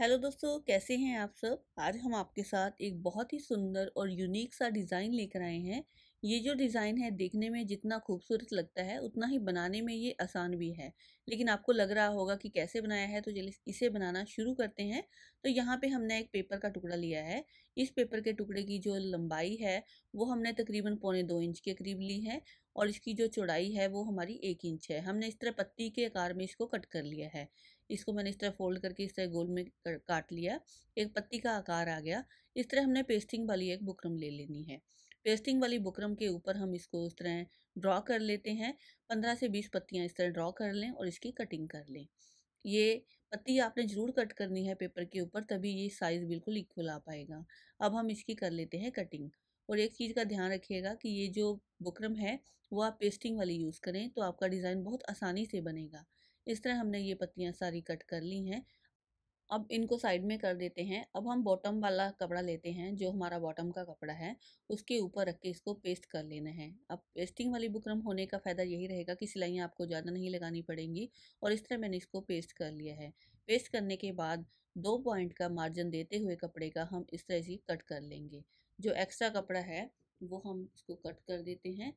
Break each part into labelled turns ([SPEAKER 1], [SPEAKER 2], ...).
[SPEAKER 1] hello दोस्तों कैसे हैं आप सब आज हम आपके साथ एक बहुत ही सुंदर और यूनिक सा डिज़ाइन लेकर आए हैं ये जो डिज़ाइन है देखने में जितना खूबसूरत लगता है उतना ही बनाने में ये आसान भी है लेकिन आपको लग रहा होगा कि कैसे बनाया है तो जल इसे बनाना शुरू करते हैं तो यहाँ पे हमने एक पेपर का टुकड़ा लिया है इस पेपर के टुकड़े की जो लंबाई है वो हमने तकरीबन पौने दो इंच के करीब ली है और इसकी जो चौड़ाई है वो हमारी एक इंच है हमने इस तरह पत्ती के आकार में इसको कट कर लिया है इसको मैंने इस तरह फोल्ड करके इस तरह गोल में काट लिया एक पत्ती का आकार आ गया इस तरह हमने पेस्टिंग वाली एक बुकरम ले लेनी है पेस्टिंग वाली बुकरम के ऊपर हम इसको इस तरह ड्रॉ कर लेते हैं पंद्रह से बीस पत्तियाँ इस तरह ड्रॉ कर लें और इसकी कटिंग कर लें ये पत्ती आपने ज़रूर कट करनी है पेपर के ऊपर तभी ये साइज़ बिल्कुल इक्वल आ पाएगा अब हम इसकी कर लेते हैं कटिंग और एक चीज़ का ध्यान रखिएगा कि ये जो बुकरम है वो आप पेस्टिंग वाली यूज़ करें तो आपका डिज़ाइन बहुत आसानी से बनेगा इस तरह हमने ये पत्तियाँ सारी कट कर ली हैं अब इनको साइड में कर देते हैं अब हम बॉटम वाला कपड़ा लेते हैं जो हमारा बॉटम का कपड़ा है उसके ऊपर रख के इसको पेस्ट कर लेना है अब पेस्टिंग वाली बुकरम होने का फ़ायदा यही रहेगा कि सिलाइयाँ आपको ज़्यादा नहीं लगानी पड़ेंगी और इस तरह मैंने इसको पेस्ट कर लिया है पेस्ट करने के बाद दो पॉइंट का मार्जिन देते हुए कपड़े का हम इस तरह से कट कर लेंगे जो एक्स्ट्रा कपड़ा है वो हम इसको कट कर देते हैं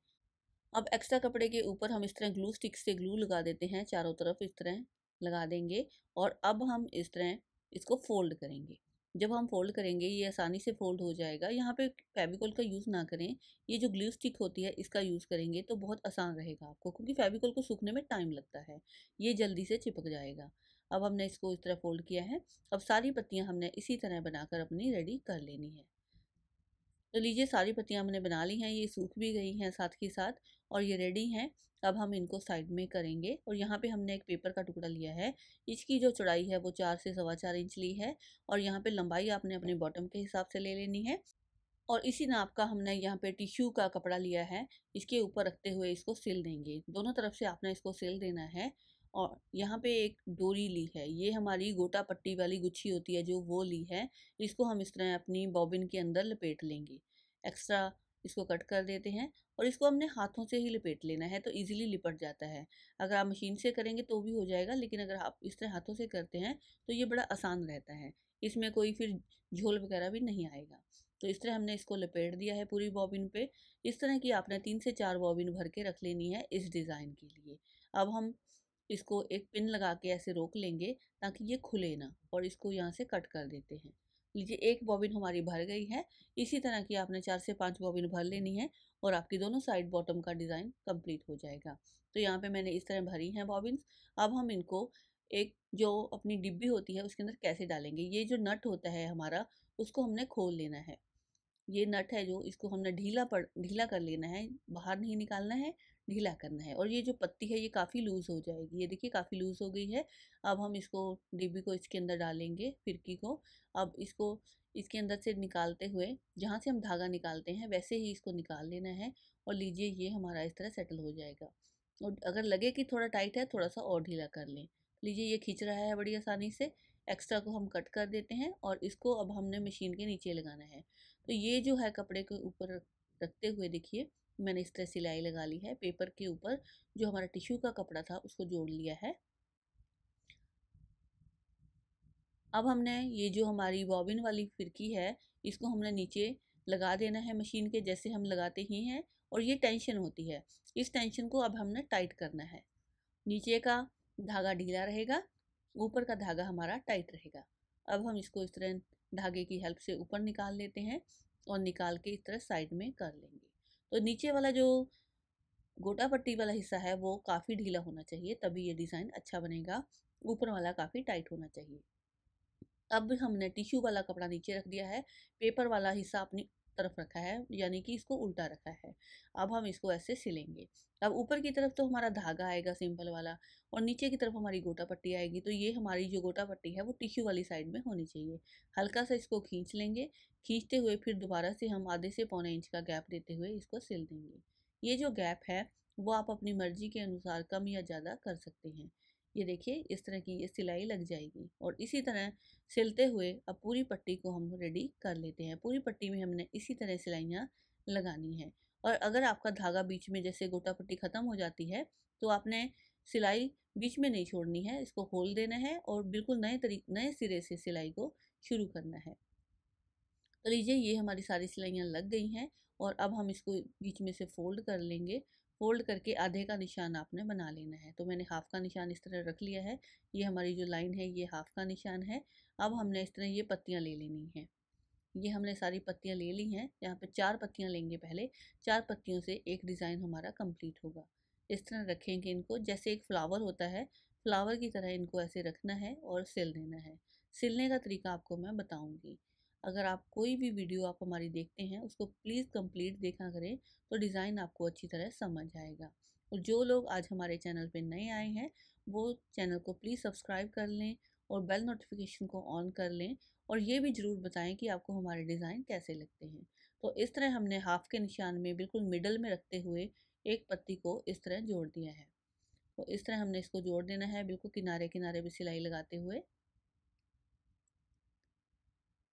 [SPEAKER 1] अब एक्स्ट्रा कपड़े के ऊपर हम इस तरह ग्लू स्टिक से ग्लू लगा देते हैं चारों तरफ इस तरह लगा देंगे और अब हम इस तरह इसको फोल्ड करेंगे जब हम फोल्ड करेंगे ये आसानी से फोल्ड हो जाएगा यहाँ पे फेविकोल का यूज़ ना करें ये जो ग्लू स्टिक होती है इसका यूज़ करेंगे तो बहुत आसान रहेगा आपको क्योंकि फेविकोल को सूखने में टाइम लगता है ये जल्दी से चिपक जाएगा अब हमने इसको इस तरह फोल्ड किया है अब सारी पत्तियाँ हमने इसी तरह बनाकर अपनी रेडी कर लेनी है तो लीजिए सारी पत्तियाँ हमने बना ली हैं ये सूख भी गई हैं साथ के साथ और ये रेडी हैं अब हम इनको साइड में करेंगे और यहाँ पे हमने एक पेपर का टुकड़ा लिया है इसकी जो चौड़ाई है वो चार से सवा चार इंच ली है और यहाँ पे लंबाई आपने अपने बॉटम के हिसाब से ले लेनी है और इसी नाप का हमने यहाँ पे टिश्यू का कपड़ा लिया है इसके ऊपर रखते हुए इसको सिल देंगे दोनों तरफ से आपने इसको सिल देना है और यहाँ पे एक डोरी ली है ये हमारी गोटा पट्टी वाली गुच्छी होती है जो वो ली है इसको हम इस तरह अपनी बॉबिन के अंदर लपेट लेंगे एक्स्ट्रा इसको कट कर देते हैं और इसको हमने हाथों से ही लपेट लेना है तो इजीली लिपट जाता है अगर आप मशीन से करेंगे तो भी हो जाएगा लेकिन अगर आप इस तरह हाथों से करते हैं तो ये बड़ा आसान रहता है इसमें कोई फिर झोल वगैरह भी नहीं आएगा तो इस तरह हमने इसको लपेट दिया है पूरी बॉबिन पे इस तरह की आपने तीन से चार बॉबिन भर के रख लेनी है इस डिज़ाइन के लिए अब हम इसको एक पिन लगा के ऐसे रोक लेंगे ताकि ये खुले ना और इसको यहाँ से कट कर देते हैं लीजिए एक बॉबिन हमारी भर गई है इसी तरह की आपने चार से पांच बॉबिन भर लेनी है और आपकी दोनों साइड बॉटम का डिज़ाइन कंप्लीट हो जाएगा तो यहाँ पे मैंने इस तरह भरी हैं बॉबिन्स अब हम इनको एक जो अपनी डिब्बी होती है उसके अंदर कैसे डालेंगे ये जो नट होता है हमारा उसको हमने खोल लेना है ये नट है जो इसको हमने ढीला पड़ ढीला कर लेना है बाहर नहीं निकालना है ढीला करना है और ये जो पत्ती है ये काफ़ी लूज़ हो जाएगी ये देखिए काफ़ी लूज़ हो गई है अब हम इसको डिब्बी को इसके अंदर डालेंगे फिरकी को अब इसको इसके अंदर से निकालते हुए जहाँ से हम धागा निकालते हैं वैसे ही इसको निकाल लेना है और लीजिए ये हमारा इस तरह सेटल हो जाएगा और अगर लगे कि थोड़ा टाइट है थोड़ा सा और ढीला कर लें लीजिए ये खींच रहा है बड़ी आसानी से एक्स्ट्रा को हम कट कर देते हैं और इसको अब हमने मशीन के नीचे लगाना है तो ये जो है कपड़े के ऊपर रखते हुए देखिए मैंने इस तरह सिलाई लगा ली है पेपर के ऊपर जो हमारा टिश्यू का कपड़ा था उसको जोड़ लिया है अब हमने ये जो हमारी बॉबिन वाली फिरकी है इसको हमने नीचे लगा देना है मशीन के जैसे हम लगाते ही हैं और ये टेंशन होती है इस टेंशन को अब हमने टाइट करना है नीचे का धागा ढीला रहेगा ऊपर का धागा हमारा टाइट रहेगा अब हम इसको इस तरह धागे की हेल्प से ऊपर निकाल लेते हैं और निकाल के इस तरह साइड में कर लेंगे तो नीचे वाला जो गोटा पट्टी वाला हिस्सा है वो काफ़ी ढीला होना चाहिए तभी ये डिज़ाइन अच्छा बनेगा ऊपर वाला काफ़ी टाइट होना चाहिए अब हमने टिश्यू वाला कपड़ा नीचे रख दिया है पेपर वाला हिस्सा अपनी तरफ रखा है यानी कि इसको उल्टा रखा है अब हम इसको ऐसे सिलेंगे अब ऊपर की तरफ तो हमारा धागा आएगा सिंपल वाला और नीचे की तरफ हमारी गोटा पट्टी आएगी तो ये हमारी जो गोटा पट्टी है वो टिश्यू वाली साइड में होनी चाहिए हल्का सा इसको खींच लेंगे खींचते हुए फिर दोबारा से हम आधे से पौने इंच का गैप देते हुए इसको सिल देंगे ये जो गैप है वो आप अपनी मर्जी के अनुसार कम या ज़्यादा कर सकते हैं ये देखिए इस तरह की ये सिलाई लग जाएगी और इसी तरह सिलते हुए अब पूरी पट्टी को हम रेडी कर लेते हैं पूरी पट्टी में हमने इसी तरह सिलाइयाँ लगानी है और अगर आपका धागा बीच में जैसे गोटा पट्टी ख़त्म हो जाती है तो आपने सिलाई बीच में नहीं छोड़नी है इसको होल देना है और बिल्कुल नए तरी नए सिरे से सिलाई को शुरू करना है तो लीजिए ये हमारी सारी सिलाइयाँ लग गई हैं और अब हम इसको बीच में से फोल्ड कर लेंगे फोल्ड करके आधे का निशान आपने बना लेना है तो मैंने हाफ़ का निशान इस तरह रख लिया है ये हमारी जो लाइन है ये हाफ़ का निशान है अब हमने इस तरह ये पत्तियाँ ले लेनी हैं ये हमने सारी पत्तियाँ ले ली हैं यहाँ पे चार पत्तियाँ लेंगे पहले चार पत्तियों से एक डिज़ाइन हमारा कंप्लीट होगा इस तरह रखेंगे इनको जैसे एक फ्लावर होता है फ्लावर की तरह इनको ऐसे रखना है और सिल देना है सिलने का तरीका आपको मैं बताऊँगी अगर आप कोई भी वीडियो आप हमारी देखते हैं उसको प्लीज़ कंप्लीट देखा करें तो डिज़ाइन आपको अच्छी तरह समझ आएगा और जो लोग आज हमारे चैनल पे नए आए हैं वो चैनल को प्लीज़ सब्सक्राइब कर लें और बेल नोटिफिकेशन को ऑन कर लें और ये भी ज़रूर बताएं कि आपको हमारे डिज़ाइन कैसे लगते हैं तो इस तरह हमने हाफ़ के निशान में बिल्कुल मिडल में रखते हुए एक पत्ती को इस तरह जोड़ दिया है तो इस तरह हमने इसको जोड़ देना है बिल्कुल किनारे किनारे भी सिलाई लगाते हुए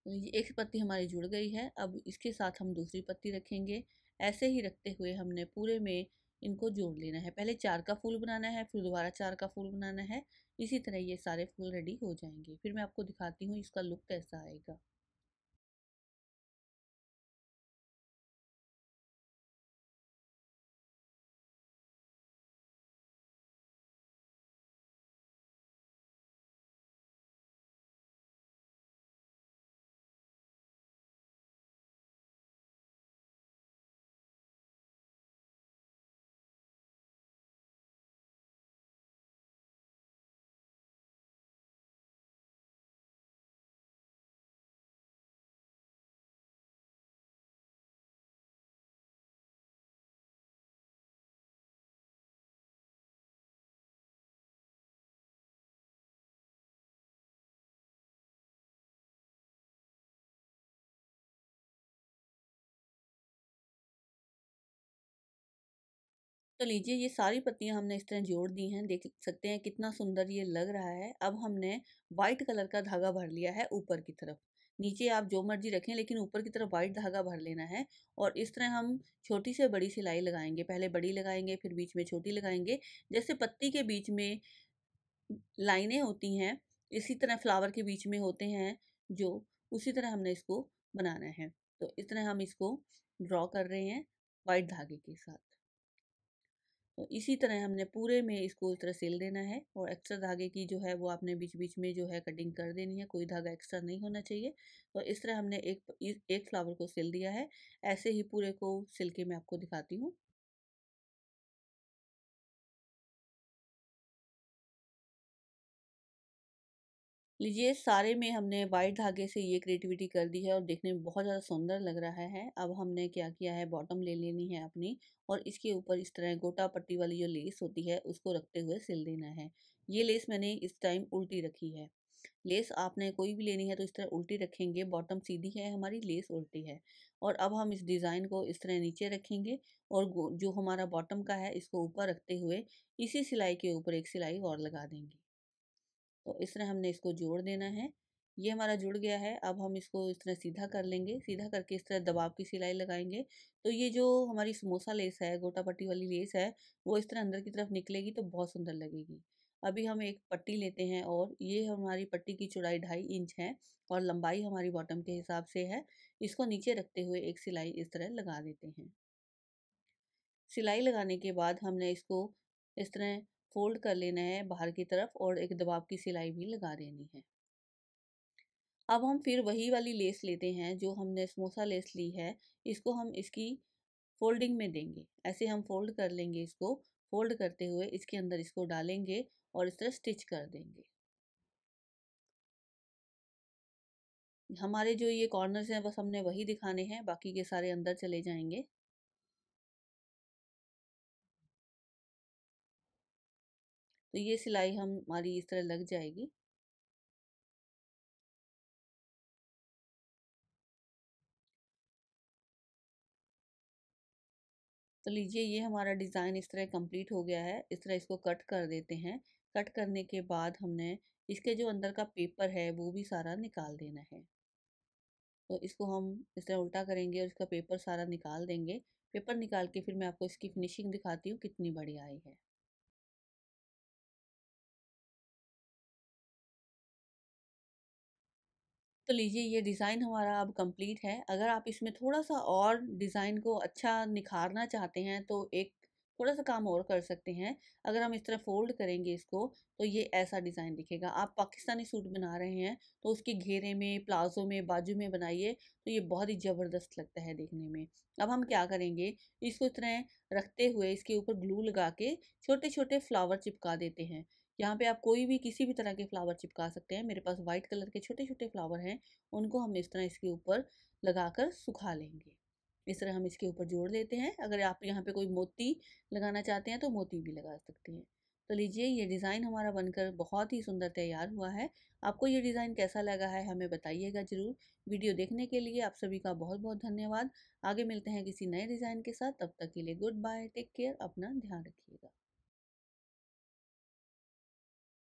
[SPEAKER 1] तो एक पत्ती हमारी जुड़ गई है अब इसके साथ हम दूसरी पत्ती रखेंगे ऐसे ही रखते हुए हमने पूरे में इनको जोड़ लेना है पहले चार का फूल बनाना है फिर दोबारा चार का फूल बनाना है इसी तरह ये सारे फूल रेडी हो जाएंगे फिर मैं आपको दिखाती हूँ इसका लुक कैसा आएगा तो लीजिए ये सारी पत्तियां हमने इस तरह जोड़ दी हैं देख सकते हैं कितना सुंदर ये लग रहा है अब हमने वाइट कलर का धागा भर लिया है ऊपर की तरफ नीचे आप जो मर्जी रखें लेकिन ऊपर की तरफ वाइट धागा भर लेना है और इस तरह हम छोटी से बड़ी सिलाई लगाएंगे पहले बड़ी लगाएंगे फिर बीच में छोटी लगाएंगे जैसे पत्ती के बीच में लाइनें होती हैं इसी तरह फ्लावर के बीच में होते हैं जो उसी तरह हमने इसको बनाना है तो इस तरह हम इसको ड्रॉ कर रहे हैं वाइट धागे के साथ तो इसी तरह हमने पूरे में इसको इस तरह सिल देना है और एक्स्ट्रा धागे की जो है वो आपने बीच बीच में जो है कटिंग कर देनी है कोई धागा एक्स्ट्रा नहीं होना चाहिए तो इस तरह हमने एक एक फ्लावर को सिल दिया है ऐसे ही पूरे को सिल के मैं आपको दिखाती हूँ लीजिए सारे में हमने वाइट धागे से ये क्रिएटिविटी कर दी है और देखने में बहुत ज़्यादा सुंदर लग रहा है अब हमने क्या किया है बॉटम ले लेनी है अपनी और इसके ऊपर इस तरह गोटा पट्टी वाली जो लेस होती है उसको रखते हुए सिल देना है ये लेस मैंने इस टाइम उल्टी रखी है लेस आपने कोई भी लेनी है तो इस तरह उल्टी रखेंगे बॉटम सीधी है हमारी लेस उल्टी है और अब हम इस डिज़ाइन को इस तरह नीचे रखेंगे और जो हमारा बॉटम का है इसको ऊपर रखते हुए इसी सिलाई के ऊपर एक सिलाई और लगा देंगे तो इस तरह हमने इसको जोड़ देना है ये हमारा जुड़ गया है अब हम इसको इस तरह सीधा कर लेंगे सीधा करके इस तरह दबाव की सिलाई लगाएंगे तो ये जो हमारी समोसा लेस है गोटा पट्टी वाली लेस है वो इस तरह अंदर की तरफ निकलेगी तो बहुत सुंदर लगेगी अभी हम एक पट्टी लेते हैं और ये हमारी पट्टी की चौड़ाई ढाई इंच है और लंबाई हमारी बॉटम के हिसाब से है इसको नीचे रखते हुए एक सिलाई इस तरह लगा देते हैं सिलाई लगाने के बाद हमने इसको इस तरह फोल्ड कर लेना है बाहर की तरफ और एक दबाव की सिलाई भी लगा देनी है अब हम फिर वही वाली लेस लेते हैं जो हमने समोसा लेस ली है इसको हम इसकी फोल्डिंग में देंगे ऐसे हम फोल्ड कर लेंगे इसको फोल्ड करते हुए इसके अंदर इसको डालेंगे और इस तरह स्टिच कर देंगे हमारे जो ये कॉर्नर्स हैं बस हमने वही दिखाने हैं बाकी के सारे अंदर चले जाएंगे तो ये सिलाई हम हमारी इस तरह लग जाएगी तो लीजिए ये हमारा डिज़ाइन इस तरह कंप्लीट हो गया है इस तरह इसको कट कर देते हैं कट करने के बाद हमने इसके जो अंदर का पेपर है वो भी सारा निकाल देना है तो इसको हम इस तरह उल्टा करेंगे और इसका पेपर सारा निकाल देंगे पेपर निकाल के फिर मैं आपको इसकी फिनिशिंग दिखाती हूँ कितनी बढ़िया आई है तो लीजिए ये डिज़ाइन हमारा अब कंप्लीट है अगर आप इसमें थोड़ा सा और डिज़ाइन को अच्छा निखारना चाहते हैं तो एक थोड़ा सा काम और कर सकते हैं अगर हम इस तरह फोल्ड करेंगे इसको तो ये ऐसा डिज़ाइन दिखेगा आप पाकिस्तानी सूट बना रहे हैं तो उसके घेरे में प्लाजो में बाजू में बनाइए तो ये बहुत ही ज़बरदस्त लगता है देखने में अब हम क्या करेंगे इसको इस तरह रखते हुए इसके ऊपर ग्लू लगा के छोटे छोटे फ्लावर चिपका देते हैं यहाँ पे आप कोई भी किसी भी तरह के फ्लावर चिपका सकते हैं मेरे पास व्हाइट कलर के छोटे छोटे फ्लावर हैं उनको हम इस तरह इसके ऊपर लगाकर सुखा लेंगे इस तरह हम इसके ऊपर जोड़ देते हैं अगर आप यहाँ पे कोई मोती लगाना चाहते हैं तो मोती भी लगा सकते हैं तो लीजिए ये डिज़ाइन हमारा बनकर बहुत ही सुंदर तैयार हुआ है आपको ये डिज़ाइन कैसा लगा है हमें बताइएगा ज़रूर वीडियो देखने के लिए आप सभी का बहुत बहुत धन्यवाद आगे मिलते हैं किसी नए डिज़ाइन के साथ तब तक के लिए गुड बाय टेक केयर अपना ध्यान रखिएगा